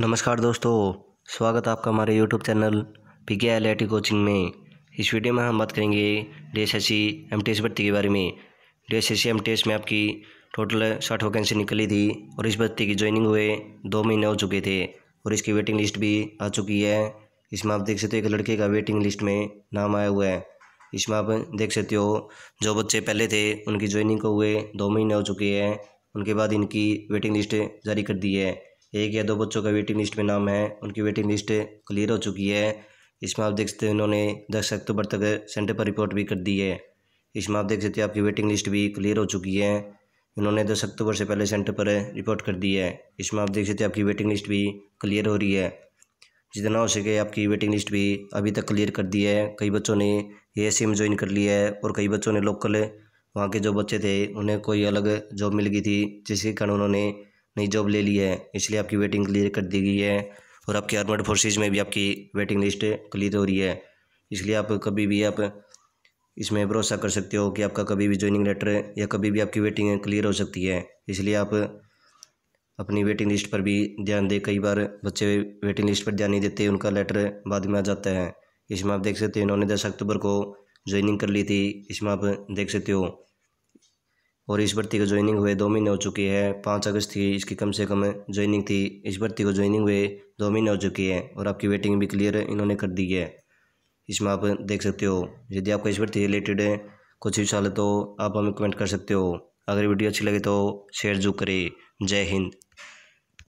नमस्कार दोस्तों स्वागत है आपका हमारे यूट्यूब चैनल पी के आई कोचिंग में इस वीडियो में हम बात करेंगे D S S C M T S भर्ती के बारे में D S S C M T S में आपकी टोटल साठ वैकेंसी निकली थी और इस भर्ती की ज्वाइनिंग हुए दो महीने हो चुके थे और इसकी वेटिंग लिस्ट भी आ चुकी है इसमें आप देख सकते हो एक लड़के का वेटिंग लिस्ट में नाम आया हुआ है इसमें आप देख सकते हो जो बच्चे पहले थे उनकी ज्वाइनिंग को हुए दो महीने हो चुके हैं उनके बाद इनकी वेटिंग लिस्ट जारी कर दी है एक या दो बच्चों का वेटिंग लिस्ट में नाम है उनकी वेटिंग लिस्ट क्लियर हो चुकी है इसमें आप देख सकते हैं उन्होंने दस अक्टूबर तक सेंटर पर रिपोर्ट भी कर दी है इसमें आप देख सकते हैं आपकी वेटिंग लिस्ट भी क्लियर हो चुकी है उन्होंने दस अक्टूबर से पहले सेंटर पर रिपोर्ट कर दी है इसमें आप देख सकते हैं आपकी वेटिंग लिस्ट भी क्लियर हो रही है जितना हो सके आपकी वेटिंग लिस्ट भी अभी तक क्लियर कर दी है कई बच्चों ने ए एम ज्वाइन कर लिया है और कई बच्चों ने लोकल वहाँ के जो बच्चे थे उन्हें कोई अलग जॉब मिल गई थी जिसके कारण उन्होंने नई जॉब ले ली है इसलिए आपकी वेटिंग क्लियर कर दी गई है और आपकी आर्मड फोर्सेज में भी आपकी वेटिंग लिस्ट क्लियर हो रही है इसलिए आप कभी भी आप इसमें भरोसा कर सकते हो कि आपका कभी भी ज्वाइनिंग लेटर या कभी भी आपकी वेटिंग क्लियर हो सकती है इसलिए आप अपनी वेटिंग लिस्ट पर भी ध्यान दें कई बार बच्चे वेटिंग लिस्ट पर ध्यान नहीं देते उनका लेटर बाद में आ जाता है इसमें आप देख सकते हो इन्होंने दस अक्टूबर को ज्वाइनिंग कर ली थी इसमें आप देख सकते हो और इस भर्ती को ज्वाइनिंग हुए दो महीने हो चुकी है पाँच अगस्त की इसकी कम से कम ज्वाइनिंग थी इस भर्ती को ज्वाइनिंग हुए दो महीने हो चुकी है और आपकी वेटिंग भी क्लियर इन्होंने कर दी है इसमें आप देख सकते हो यदि आपको इस भर्ती रिलेटेड कुछ भी सवाल है तो आप हमें कमेंट कर सकते हो अगर वीडियो अच्छी लगे तो शेयर जरूर करें जय हिंद